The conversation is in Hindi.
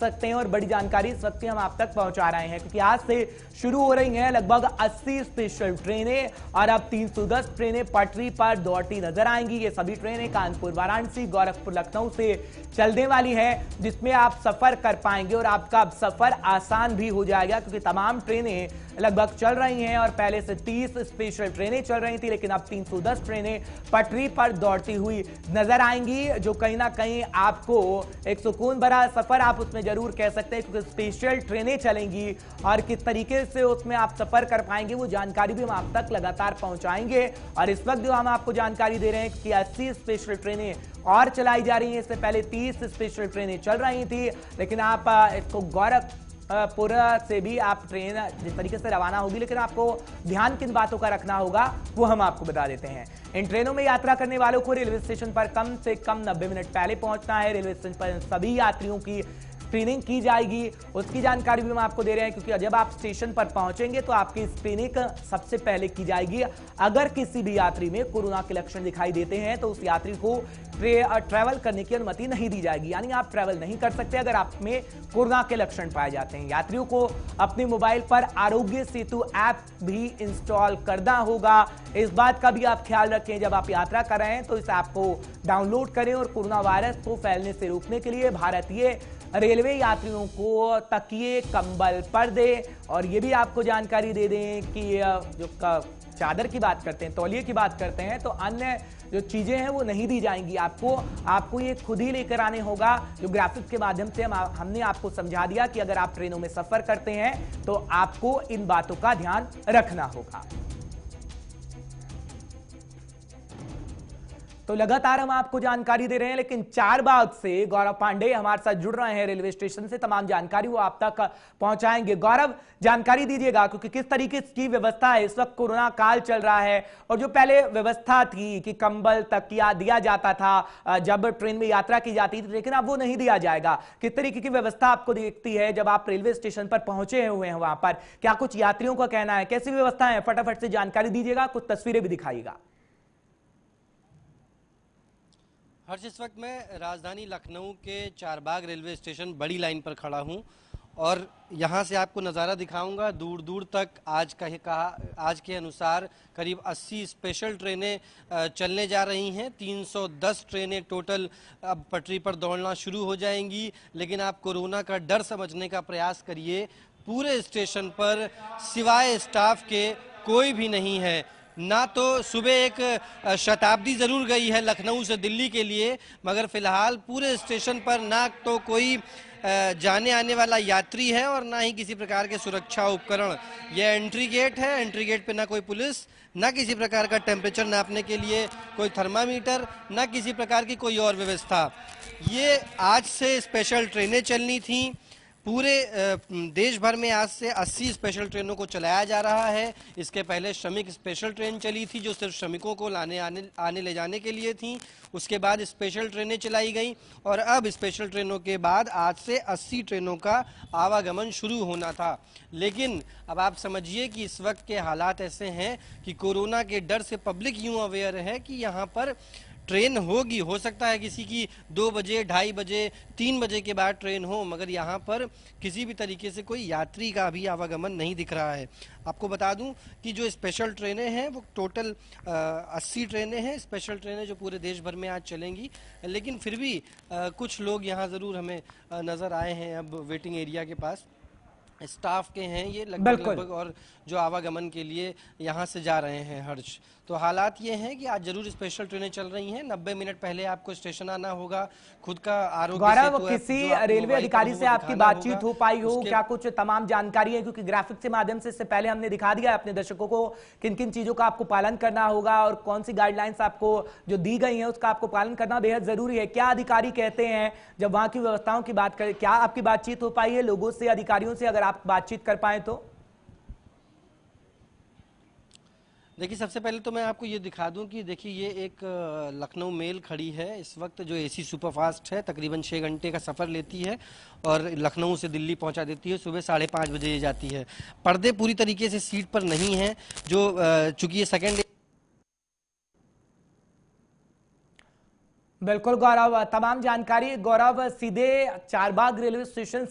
सकते हैं और बड़ी जानकारी इस वक्त हम आप तक पहुंचा रहे हैं क्योंकि आज से शुरू हो रही हैं लगभग 80 स्पेशल ट्रेनें और अब 310 ट्रेनें पटरी पर दौड़ती नजर आएंगी ये सभी ट्रेनें कानपुर वाराणसी गोरखपुर लखनऊ से चलने वाली है जिसमें आप सफर कर पाएंगे और आपका सफर आसान भी हो जाएगा क्योंकि तमाम ट्रेनें लगभग चल रही हैं और पहले से 30 स्पेशल ट्रेनें चल रही थी लेकिन अब 310 ट्रेनें पटरी पर दौड़ती हुई नजर आएंगी जो कहीं ना कहीं आपको एक सुकून भरा सफर आप उसमें में जरूर कह सकते हैं क्योंकि स्पेशल ट्रेनें चलेंगी और किस तरीके से उसमें आप सफर कर पाएंगे वो जानकारी भी हम आप तक लगातार पहुंचाएंगे और इस वक्त जो हम आपको जानकारी दे रहे हैं कि अस्सी स्पेशल ट्रेनें और चलाई जा रही हैं इससे पहले 30 स्पेशल ट्रेनें चल रही थी लेकिन आप इसको गौरव पूरा से भी आप ट्रेन जिस तरीके से रवाना होगी लेकिन आपको ध्यान किन बातों का रखना होगा वो हम आपको बता देते हैं इन ट्रेनों में यात्रा करने वालों को रेलवे स्टेशन पर कम से कम 90 मिनट पहले पहुंचना है रेलवे स्टेशन पर सभी यात्रियों की स्क्रीनिंग की जाएगी उसकी जानकारी भी हम आपको दे रहे हैं क्योंकि जब आप स्टेशन पर पहुंचेंगे तो आपकी स्क्रीनिंग सबसे पहले की जाएगी अगर किसी भी यात्री में कोरोना के लक्षण दिखाई देते हैं तो उस यात्री को ट्रेवल करने की अनुमति नहीं दी जाएगी यानी आप ट्रेवल नहीं कर सकते अगर आप में कोरोना के लक्षण पाए जाते हैं यात्रियों को अपने मोबाइल पर आरोग्य सेतु ऐप भी इंस्टॉल करना होगा इस बात का भी आप ख्याल रखें जब आप यात्रा कर रहे हैं तो इस ऐप को डाउनलोड करें और कोरोना वायरस को फैलने से रोकने के लिए भारतीय रेलवे रेलवे यात्रियों को तकिए कंबल पर्दे और ये भी आपको जानकारी दे दें कि जो चादर की बात करते हैं तौलिए की बात करते हैं तो अन्य जो चीज़ें हैं वो नहीं दी जाएंगी आपको आपको ये खुद ही लेकर आने होगा जो ग्राफिक्स के माध्यम से हम हमने आपको समझा दिया कि अगर आप ट्रेनों में सफ़र करते हैं तो आपको इन बातों का ध्यान रखना होगा तो लगातार हम आपको जानकारी दे रहे हैं लेकिन चार बाग से गौरव पांडे हमारे साथ जुड़ रहे हैं रेलवे स्टेशन से तमाम जानकारी वो आप तक पहुंचाएंगे गौरव जानकारी दीजिएगा क्योंकि किस तरीके की व्यवस्था है इस वक्त कोरोना काल चल रहा है और जो पहले व्यवस्था थी कि कंबल तकिया दिया जाता था जब ट्रेन में यात्रा की जाती थी लेकिन अब वो नहीं दिया जाएगा किस तरीके की व्यवस्था आपको देखती है जब आप रेलवे स्टेशन पर पहुंचे हुए हैं वहां पर क्या कुछ यात्रियों का कहना है कैसी व्यवस्था है फटाफट से जानकारी दीजिएगा कुछ तस्वीरें भी दिखाईगा हर्ष इस वक्त मैं राजधानी लखनऊ के चारबाग रेलवे स्टेशन बड़ी लाइन पर खड़ा हूँ और यहाँ से आपको नज़ारा दिखाऊंगा दूर दूर तक आज कहे कहा आज के अनुसार करीब 80 स्पेशल ट्रेनें चलने जा रही हैं 310 ट्रेनें टोटल अब पटरी पर दौड़ना शुरू हो जाएंगी लेकिन आप कोरोना का डर समझने का प्रयास करिए पूरे स्टेशन पर सिवाय स्टाफ के कोई भी नहीं है ना तो सुबह एक शताब्दी ज़रूर गई है लखनऊ से दिल्ली के लिए मगर फ़िलहाल पूरे स्टेशन पर ना तो कोई जाने आने वाला यात्री है और ना ही किसी प्रकार के सुरक्षा उपकरण यह एंट्री गेट है एंट्री गेट पे ना कोई पुलिस ना किसी प्रकार का टेम्परेचर नापने के लिए कोई थर्मामीटर ना किसी प्रकार की कोई और व्यवस्था ये आज से स्पेशल ट्रेनें चलनी थी पूरे देश भर में आज से 80 स्पेशल ट्रेनों को चलाया जा रहा है इसके पहले श्रमिक स्पेशल ट्रेन चली थी जो सिर्फ श्रमिकों को लाने आने आने ले जाने के लिए थी उसके बाद स्पेशल ट्रेनें चलाई गई और अब स्पेशल ट्रेनों के बाद आज से 80 ट्रेनों का आवागमन शुरू होना था लेकिन अब आप समझिए कि इस वक्त के हालात ऐसे हैं कि कोरोना के डर से पब्लिक यूँ अवेयर है कि यहाँ पर ट्रेन होगी हो सकता है किसी की दो बजे ढाई बजे तीन बजे के बाद ट्रेन हो मगर यहाँ पर किसी भी तरीके से कोई यात्री का भी आवागमन नहीं दिख रहा है आपको बता दूं कि जो स्पेशल ट्रेनें हैं वो टोटल अस्सी ट्रेनें हैं स्पेशल ट्रेनें जो पूरे देश भर में आज चलेंगी लेकिन फिर भी आ, कुछ लोग यहाँ ज़रूर हमें नज़र आए हैं अब वेटिंग एरिया के पास स्टाफ के हैं ये लगभग लगभग और जो आवागमन के लिए यहाँ से जा रहे हैं हर्ष तो हालात ये हैं कि आज जरूर स्पेशल ट्रेनें चल रही हैं 90 मिनट पहले आपको स्टेशन आना होगा खुद का आरोग्य वो किसी रेलवे अधिकारी से आपकी बातचीत हो पाई हो क्या कुछ तमाम जानकारी है क्योंकि ग्राफिक के माध्यम से इससे पहले हमने दिखा दिया अपने दर्शकों को किन किन चीजों का आपको पालन करना होगा और कौन सी गाइडलाइंस आपको जो दी गई है उसका आपको पालन करना बेहद जरूरी है क्या अधिकारी कहते हैं जब वहां की व्यवस्थाओं की बात करें क्या आपकी बातचीत हो पाई है लोगों से अधिकारियों से अगर आप आप बातचीत कर पाए तो देखिए सबसे पहले तो मैं आपको ये दिखा दूं कि देखिए ये एक लखनऊ मेल खड़ी है इस वक्त जो एसी सुपरफास्ट है तकरीबन छः घंटे का सफ़र लेती है और लखनऊ से दिल्ली पहुंचा देती है सुबह साढ़े पाँच बजे ये जाती है पर्दे पूरी तरीके से सीट पर नहीं हैं जो चूँकि ये सेकेंड बिल्कुल गौरव तमाम जानकारी गौरव सीधे चारबाग रेलवे स्टेशन से